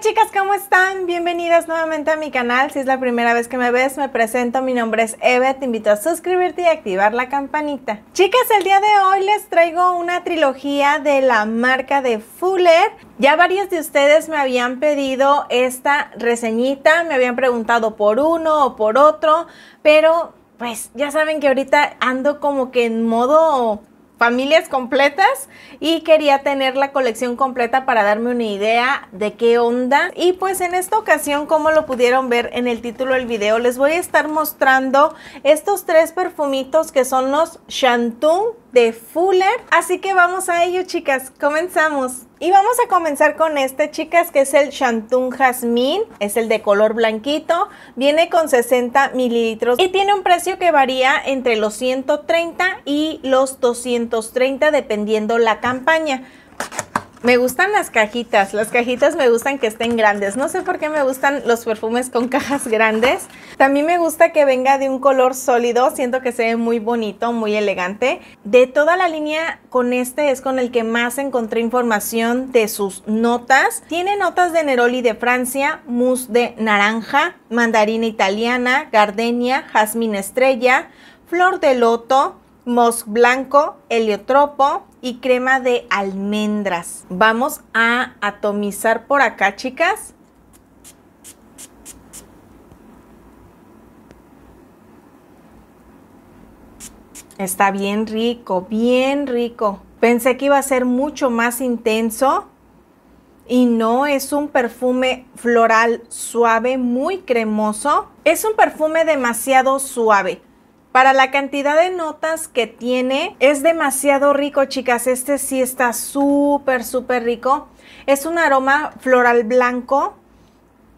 chicas, ¿cómo están? Bienvenidas nuevamente a mi canal. Si es la primera vez que me ves, me presento. Mi nombre es Eve. Te invito a suscribirte y activar la campanita. Chicas, el día de hoy les traigo una trilogía de la marca de Fuller. Ya varios de ustedes me habían pedido esta reseñita. Me habían preguntado por uno o por otro. Pero pues ya saben que ahorita ando como que en modo familias completas y quería tener la colección completa para darme una idea de qué onda. Y pues en esta ocasión, como lo pudieron ver en el título del video, les voy a estar mostrando estos tres perfumitos que son los Shantung de Fuller. Así que vamos a ello, chicas. Comenzamos. Y vamos a comenzar con este, chicas, que es el Chantun Jasmine. Es el de color blanquito. Viene con 60 mililitros y tiene un precio que varía entre los 130 y los 230 dependiendo la campaña. Me gustan las cajitas, las cajitas me gustan que estén grandes. No sé por qué me gustan los perfumes con cajas grandes. También me gusta que venga de un color sólido, siento que se ve muy bonito, muy elegante. De toda la línea, con este es con el que más encontré información de sus notas. Tiene notas de Neroli de Francia, mousse de naranja, mandarina italiana, gardenia, jazmín estrella, flor de loto, Mosc blanco, heliotropo y crema de almendras. Vamos a atomizar por acá, chicas. Está bien rico, bien rico. Pensé que iba a ser mucho más intenso y no es un perfume floral suave, muy cremoso. Es un perfume demasiado suave. Para la cantidad de notas que tiene, es demasiado rico, chicas. Este sí está súper, súper rico. Es un aroma floral blanco.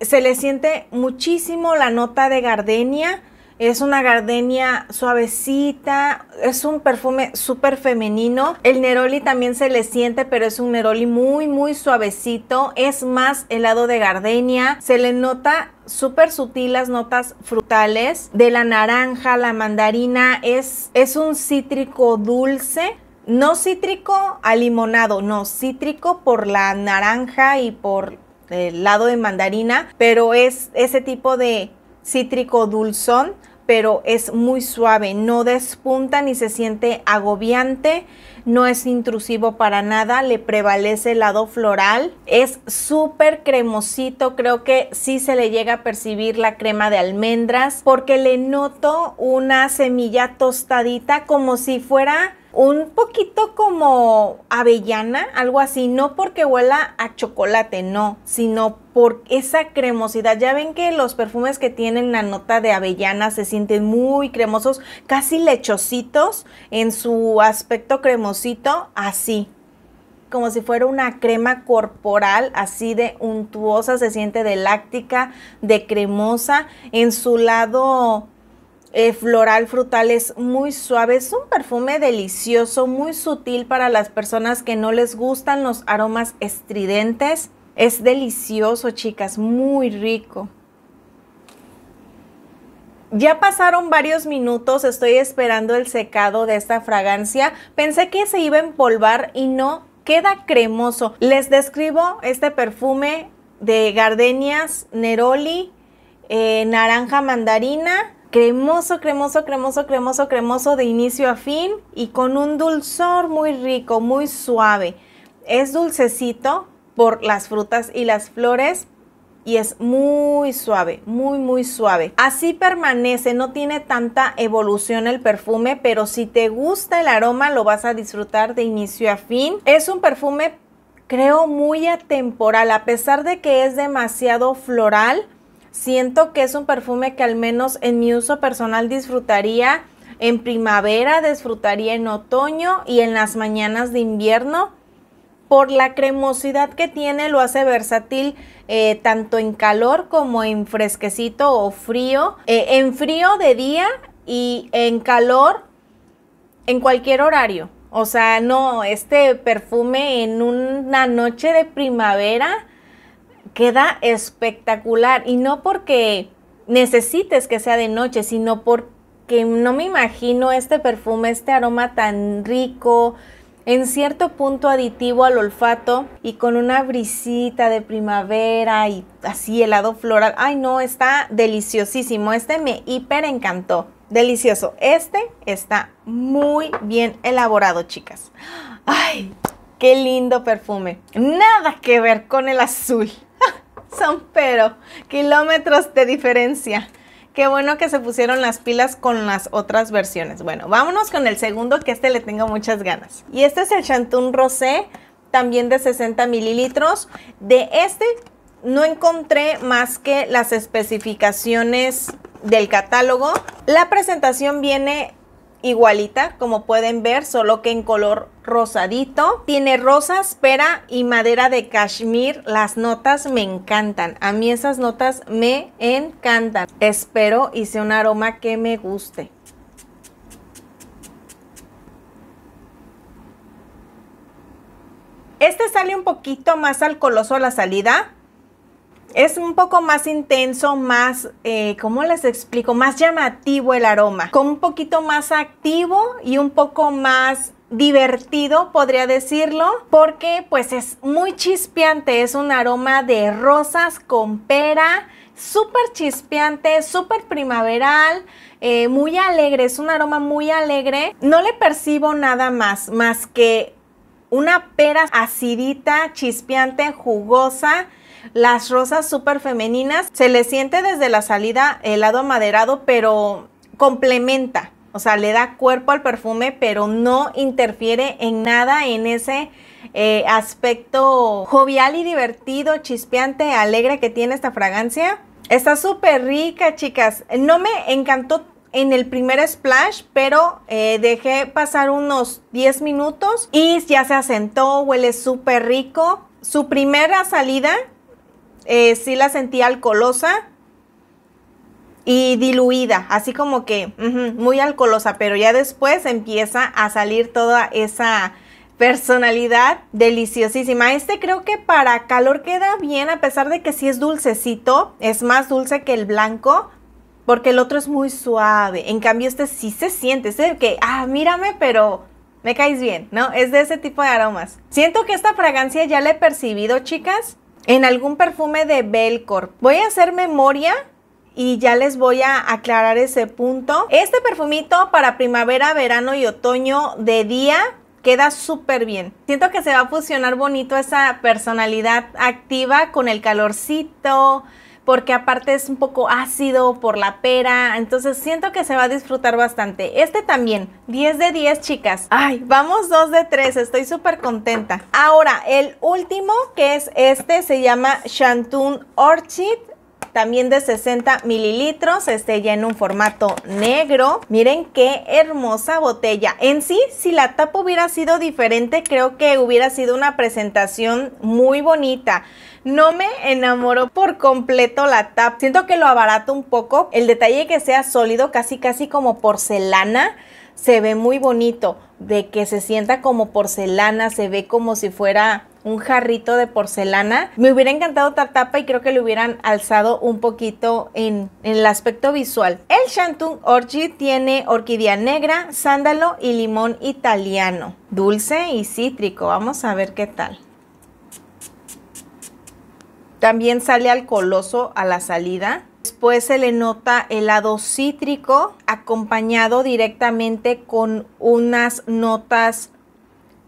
Se le siente muchísimo la nota de gardenia, es una gardenia suavecita, es un perfume súper femenino. El Neroli también se le siente, pero es un Neroli muy, muy suavecito. Es más helado de gardenia. Se le nota súper sutil las notas frutales de la naranja, la mandarina. Es, es un cítrico dulce. No cítrico a limonado, no, cítrico por la naranja y por el lado de mandarina, pero es ese tipo de cítrico dulzón pero es muy suave, no despunta ni se siente agobiante, no es intrusivo para nada, le prevalece el lado floral, es súper cremosito, creo que sí se le llega a percibir la crema de almendras porque le noto una semilla tostadita como si fuera un poquito como avellana, algo así, no porque huela a chocolate, no, sino por esa cremosidad. Ya ven que los perfumes que tienen la nota de avellana se sienten muy cremosos, casi lechositos en su aspecto cremosito, así como si fuera una crema corporal, así de untuosa, se siente de láctica, de cremosa. En su lado eh, floral, floral, es muy suave. Es un perfume delicioso, muy sutil para las personas que no les gustan los aromas estridentes. Es delicioso, chicas, muy rico. Ya pasaron varios minutos, estoy esperando el secado de esta fragancia. Pensé que se iba a empolvar y no, queda cremoso. Les describo este perfume de gardenias, neroli, eh, naranja mandarina, cremoso, cremoso, cremoso, cremoso, cremoso de inicio a fin y con un dulzor muy rico, muy suave. Es dulcecito por las frutas y las flores y es muy suave, muy, muy suave. Así permanece, no tiene tanta evolución el perfume, pero si te gusta el aroma lo vas a disfrutar de inicio a fin. Es un perfume, creo, muy atemporal, a pesar de que es demasiado floral Siento que es un perfume que al menos en mi uso personal disfrutaría en primavera, disfrutaría en otoño y en las mañanas de invierno. Por la cremosidad que tiene lo hace versátil eh, tanto en calor como en fresquecito o frío. Eh, en frío de día y en calor en cualquier horario. O sea, no, este perfume en una noche de primavera queda espectacular y no porque necesites que sea de noche, sino porque no me imagino este perfume, este aroma tan rico, en cierto punto aditivo al olfato y con una brisita de primavera y así helado floral. Ay, no, está deliciosísimo. Este me hiper encantó. Delicioso. Este está muy bien elaborado, chicas. Ay, qué lindo perfume. Nada que ver con el azul son pero kilómetros de diferencia. Qué bueno que se pusieron las pilas con las otras versiones. Bueno, vámonos con el segundo que este le tengo muchas ganas. Y este es el Chantun Rosé, también de 60 mililitros. De este no encontré más que las especificaciones del catálogo. La presentación viene igualita, como pueden ver, solo que en color rosadito. Tiene rosas, pera y madera de cashmere. Las notas me encantan. A mí esas notas me encantan. Espero hice un aroma que me guste. Este sale un poquito más alcoholoso a la salida, es un poco más intenso, más, como eh, ¿cómo les explico? Más llamativo el aroma, con un poquito más activo y un poco más divertido, podría decirlo, porque pues es muy chispeante, es un aroma de rosas con pera, súper chispeante, súper primaveral, eh, muy alegre, es un aroma muy alegre. No le percibo nada más, más que una pera acidita, chispeante, jugosa, las rosas súper femeninas se le siente desde la salida helado lado amaderado, pero complementa, o sea, le da cuerpo al perfume, pero no interfiere en nada en ese eh, aspecto jovial y divertido, chispeante, alegre que tiene esta fragancia. Está súper rica, chicas. No me encantó en el primer splash, pero eh, dejé pasar unos 10 minutos y ya se asentó, huele súper rico. Su primera salida eh, sí la sentí alcoholosa y diluida, así como que muy alcoholosa, pero ya después empieza a salir toda esa personalidad deliciosísima. Este creo que para calor queda bien, a pesar de que sí es dulcecito, es más dulce que el blanco, porque el otro es muy suave. En cambio, este sí se siente, es que, ah, mírame, pero me caes bien, ¿no? Es de ese tipo de aromas. Siento que esta fragancia ya la he percibido, chicas, en algún perfume de Belcorp. Voy a hacer memoria y ya les voy a aclarar ese punto. Este perfumito para primavera, verano y otoño de día queda súper bien. Siento que se va a fusionar bonito esa personalidad activa con el calorcito, porque aparte es un poco ácido por la pera, entonces siento que se va a disfrutar bastante. Este también, 10 de 10 chicas. Ay, vamos 2 de 3, estoy súper contenta. Ahora, el último que es este, se llama Chantun Orchid también de 60 mililitros, este ya en un formato negro. Miren qué hermosa botella. En sí, si la tapa hubiera sido diferente, creo que hubiera sido una presentación muy bonita. No me enamoró por completo la tap. Siento que lo abarato un poco. El detalle que sea sólido, casi casi como porcelana, se ve muy bonito. De que se sienta como porcelana, se ve como si fuera un jarrito de porcelana. Me hubiera encantado otra tapa y creo que le hubieran alzado un poquito en, en el aspecto visual. El Shantung Orchid tiene orquídea negra, sándalo y limón italiano. Dulce y cítrico. Vamos a ver qué tal. También sale al coloso a la salida. Después se le nota helado cítrico acompañado directamente con unas notas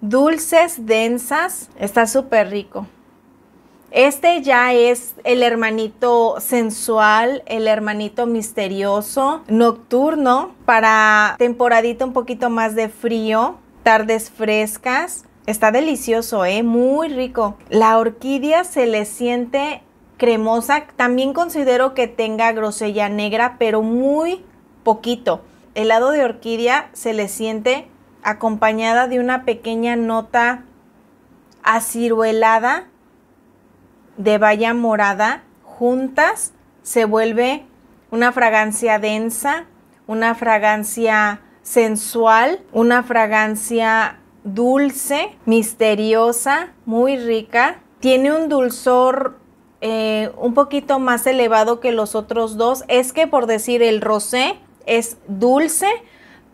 dulces, densas. Está súper rico. Este ya es el hermanito sensual, el hermanito misterioso, nocturno, para temporadita un poquito más de frío, tardes frescas. Está delicioso, ¿eh? Muy rico. La orquídea se le siente cremosa. También considero que tenga grosella negra, pero muy poquito. El lado de orquídea se le siente acompañada de una pequeña nota aciruelada de valla morada. Juntas se vuelve una fragancia densa, una fragancia sensual, una fragancia dulce, misteriosa, muy rica. Tiene un dulzor eh, un poquito más elevado que los otros dos. Es que por decir el rosé es dulce,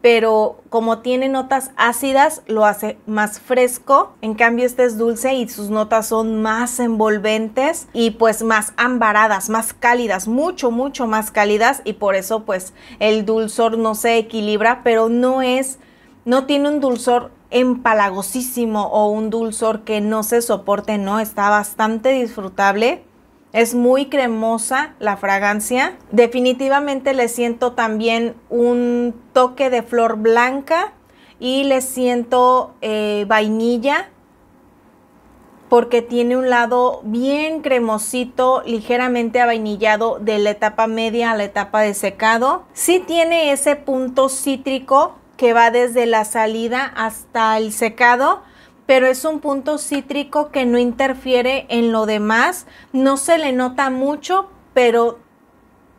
pero como tiene notas ácidas lo hace más fresco. En cambio este es dulce y sus notas son más envolventes y pues más ambaradas, más cálidas, mucho, mucho más cálidas y por eso pues el dulzor no se equilibra, pero no es, no tiene un dulzor empalagosísimo o un dulzor que no se soporte, no, está bastante disfrutable. Es muy cremosa la fragancia. Definitivamente le siento también un toque de flor blanca y le siento eh, vainilla porque tiene un lado bien cremosito, ligeramente avainillado de la etapa media a la etapa de secado. Sí tiene ese punto cítrico que va desde la salida hasta el secado, pero es un punto cítrico que no interfiere en lo demás, no se le nota mucho, pero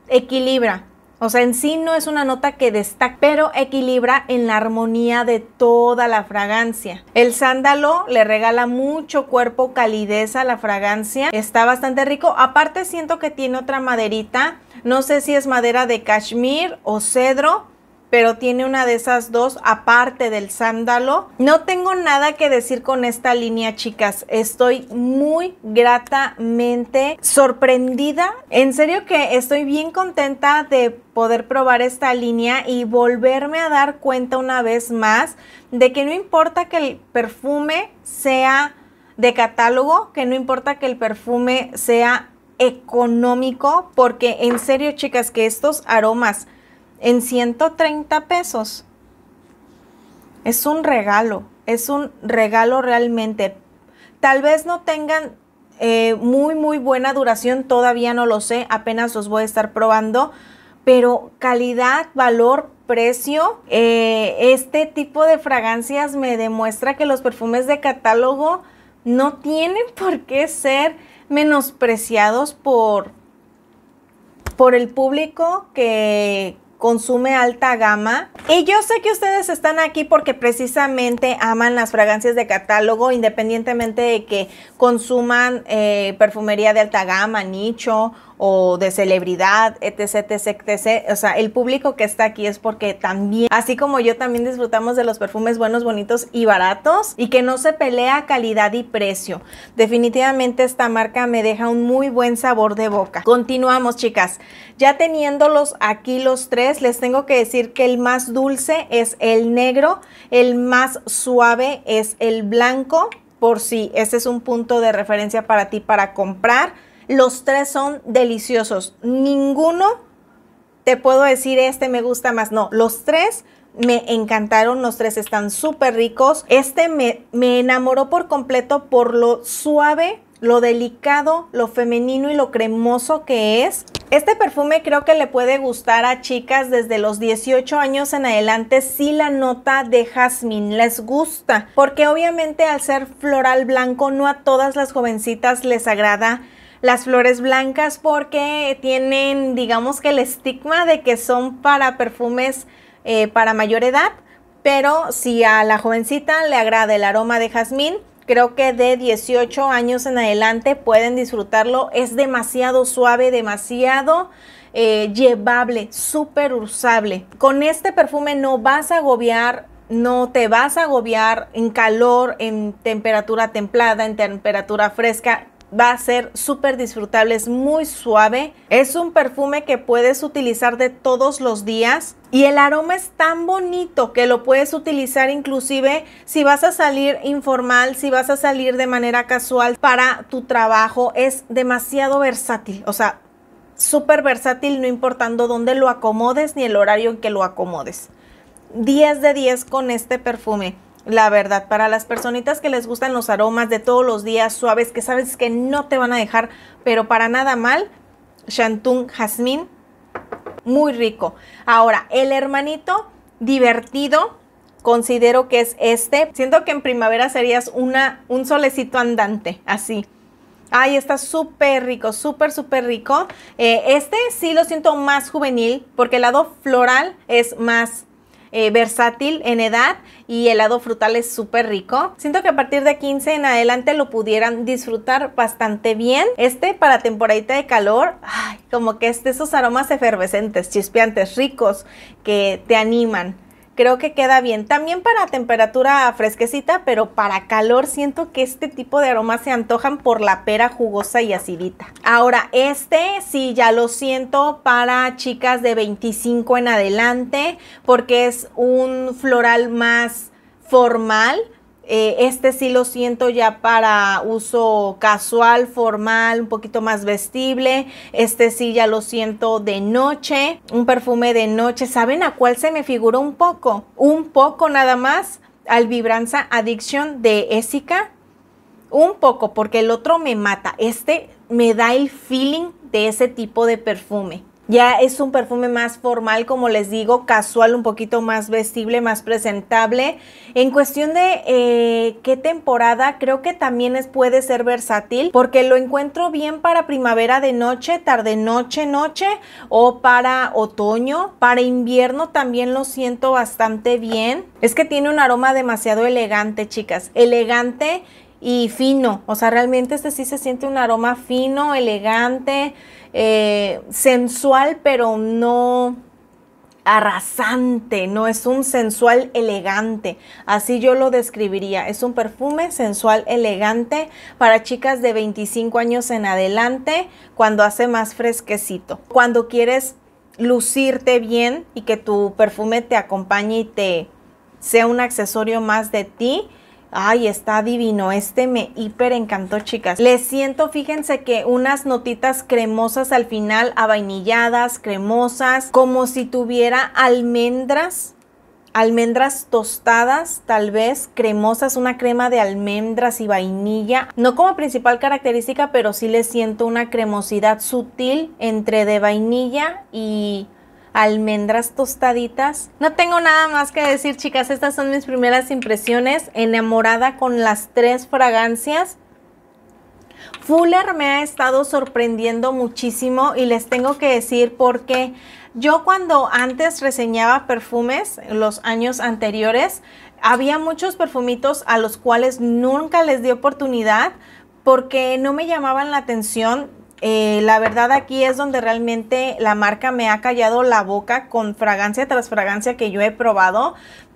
equilibra. O sea, en sí no es una nota que destaca, pero equilibra en la armonía de toda la fragancia. El sándalo le regala mucho cuerpo, calidez a la fragancia. Está bastante rico. Aparte siento que tiene otra maderita. No sé si es madera de cashmere o cedro, pero tiene una de esas dos aparte del sándalo. No tengo nada que decir con esta línea, chicas. Estoy muy gratamente sorprendida. En serio que estoy bien contenta de poder probar esta línea y volverme a dar cuenta una vez más de que no importa que el perfume sea de catálogo, que no importa que el perfume sea económico, porque en serio chicas que estos aromas en 130 pesos. Es un regalo, es un regalo realmente. Tal vez no tengan eh, muy, muy buena duración, todavía no lo sé, apenas los voy a estar probando, pero calidad, valor, precio, eh, este tipo de fragancias me demuestra que los perfumes de catálogo no tienen por qué ser menospreciados por, por el público que, consume alta gama. Y yo sé que ustedes están aquí porque precisamente aman las fragancias de catálogo, independientemente de que consuman eh, perfumería de alta gama, nicho o de celebridad, etc, etc, etc. O sea, el público que está aquí es porque también, así como yo, también disfrutamos de los perfumes buenos, bonitos y baratos y que no se pelea calidad y precio. Definitivamente esta marca me deja un muy buen sabor de boca. Continuamos, chicas. Ya teniéndolos aquí los tres, les tengo que decir que el más dulce es el negro, el más suave es el blanco, por si ese es un punto de referencia para ti para comprar. Los tres son deliciosos. Ninguno te puedo decir este me gusta más. No, los tres me encantaron, los tres están súper ricos. Este me, me enamoró por completo por lo suave lo delicado, lo femenino y lo cremoso que es. Este perfume creo que le puede gustar a chicas desde los 18 años en adelante si la nota de jazmín les gusta, porque obviamente al ser floral blanco no a todas las jovencitas les agrada las flores blancas porque tienen digamos que el estigma de que son para perfumes eh, para mayor edad, pero si a la jovencita le agrada el aroma de jazmín, creo que de 18 años en adelante pueden disfrutarlo. Es demasiado suave, demasiado eh, llevable, súper usable. Con este perfume no vas a agobiar. No te vas a agobiar en calor, en temperatura templada, en temperatura fresca va a ser súper disfrutable, es muy suave. Es un perfume que puedes utilizar de todos los días y el aroma es tan bonito que lo puedes utilizar inclusive si vas a salir informal, si vas a salir de manera casual para tu trabajo. Es demasiado versátil, o sea, súper versátil no importando dónde lo acomodes ni el horario en que lo acomodes. 10 de 10 con este perfume. La verdad, para las personitas que les gustan los aromas de todos los días suaves, que sabes que no te van a dejar, pero para nada mal, Shantung Jasmine, muy rico. Ahora, el hermanito divertido, considero que es este. Siento que en primavera serías una, un solecito andante, así. Ay, está súper rico, súper, súper rico. Eh, este sí lo siento más juvenil porque el lado floral es más eh, versátil en edad y el helado frutal es súper rico. Siento que a partir de 15 en adelante lo pudieran disfrutar bastante bien. Este para temporadita de calor, como que es de esos aromas efervescentes, chispeantes, ricos, que te animan creo que queda bien. También para temperatura fresquecita, pero para calor siento que este tipo de aromas se antojan por la pera jugosa y acidita. Ahora, este sí ya lo siento para chicas de 25 en adelante, porque es un floral más formal, eh, este sí lo siento ya para uso casual, formal, un poquito más vestible. Este sí ya lo siento de noche, un perfume de noche. ¿Saben a cuál se me figuró un poco? Un poco nada más al Vibranza Addiction de Essica. Un poco, porque el otro me mata. Este me da el feeling de ese tipo de perfume. Ya es un perfume más formal, como les digo, casual, un poquito más vestible, más presentable. En cuestión de eh, qué temporada, creo que también es, puede ser versátil porque lo encuentro bien para primavera de noche, tarde noche, noche o para otoño. Para invierno también lo siento bastante bien. Es que tiene un aroma demasiado elegante, chicas. Elegante y fino. O sea, realmente este sí se siente un aroma fino, elegante, eh, sensual, pero no arrasante, no es un sensual elegante, así yo lo describiría, es un perfume sensual elegante para chicas de 25 años en adelante cuando hace más fresquecito, cuando quieres lucirte bien y que tu perfume te acompañe y te sea un accesorio más de ti, Ay, está divino, este me hiper encantó, chicas. Le siento, fíjense que unas notitas cremosas al final, avainilladas, cremosas, como si tuviera almendras almendras tostadas, tal vez cremosas, una crema de almendras y vainilla. No como principal característica, pero sí le siento una cremosidad sutil entre de vainilla y almendras tostaditas. No tengo nada más que decir, chicas. Estas son mis primeras impresiones. Enamorada con las tres fragancias. Fuller me ha estado sorprendiendo muchísimo y les tengo que decir porque yo cuando antes reseñaba perfumes, los años anteriores, había muchos perfumitos a los cuales nunca les di oportunidad porque no me llamaban la atención eh, la verdad aquí es donde realmente la marca me ha callado la boca con fragancia tras fragancia que yo he probado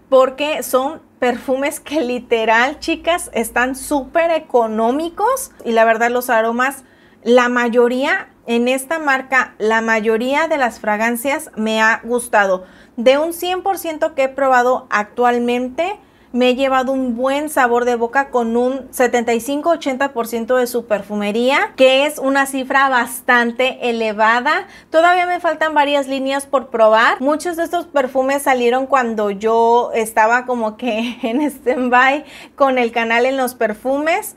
porque son perfumes que literal, chicas, están súper económicos y la verdad los aromas, la mayoría en esta marca, la mayoría de las fragancias me ha gustado. De un 100% que he probado actualmente, me he llevado un buen sabor de boca con un 75-80% de su perfumería, que es una cifra bastante elevada. Todavía me faltan varias líneas por probar. Muchos de estos perfumes salieron cuando yo estaba como que en stand-by con el canal en los perfumes.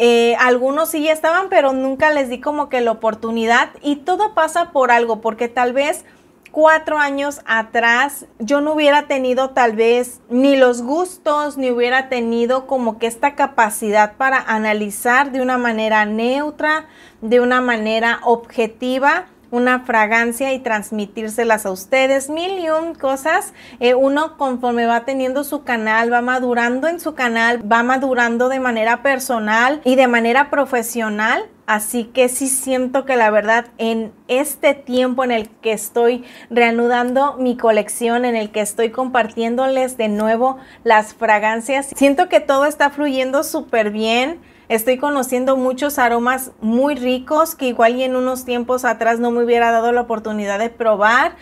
Eh, algunos sí ya estaban, pero nunca les di como que la oportunidad. Y todo pasa por algo, porque tal vez cuatro años atrás yo no hubiera tenido tal vez ni los gustos, ni hubiera tenido como que esta capacidad para analizar de una manera neutra, de una manera objetiva una fragancia y transmitírselas a ustedes, mil y un cosas. Eh, uno conforme va teniendo su canal, va madurando en su canal, va madurando de manera personal y de manera profesional Así que sí siento que la verdad en este tiempo en el que estoy reanudando mi colección, en el que estoy compartiéndoles de nuevo las fragancias, siento que todo está fluyendo súper bien. Estoy conociendo muchos aromas muy ricos que igual y en unos tiempos atrás no me hubiera dado la oportunidad de probar.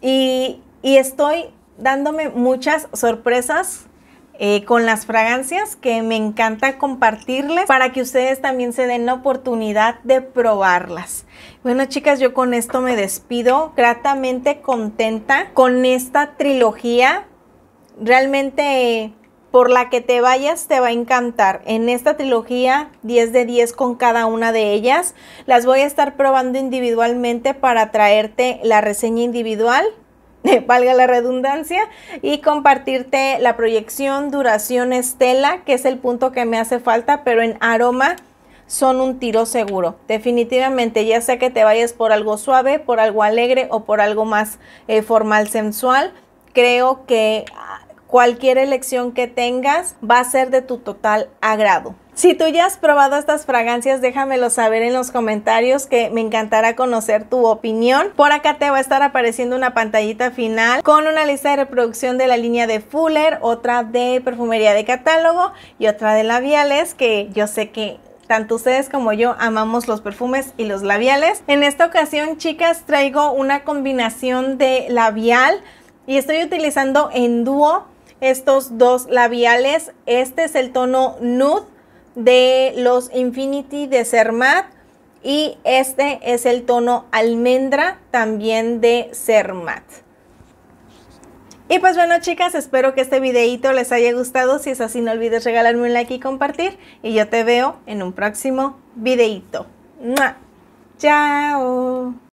Y, y estoy dándome muchas sorpresas eh, con las fragancias que me encanta compartirles para que ustedes también se den la oportunidad de probarlas. Bueno chicas, yo con esto me despido, gratamente contenta con esta trilogía. Realmente... por la que te vayas te va a encantar. En esta trilogía 10 de 10 con cada una de ellas. Las voy a estar probando individualmente para traerte la reseña individual valga la redundancia, y compartirte la proyección, duración estela, que es el punto que me hace falta, pero en aroma son un tiro seguro. Definitivamente, ya sea que te vayas por algo suave, por algo alegre o por algo más eh, formal, sensual, creo que ah, cualquier elección que tengas va a ser de tu total agrado. Si tú ya has probado estas fragancias, déjamelo saber en los comentarios que me encantará conocer tu opinión. Por acá te va a estar apareciendo una pantallita final con una lista de reproducción de la línea de Fuller, otra de perfumería de catálogo y otra de labiales que yo sé que tanto ustedes como yo amamos los perfumes y los labiales. En esta ocasión, chicas, traigo una combinación de labial y estoy utilizando en dúo estos dos labiales. Este es el tono nude de los Infinity de SERMAT. y este es el tono almendra también de Cermat. Y pues bueno chicas, espero que este videito les haya gustado. Si es así no olvides regalarme un like y compartir. Y yo te veo en un próximo videito. ¡Chao!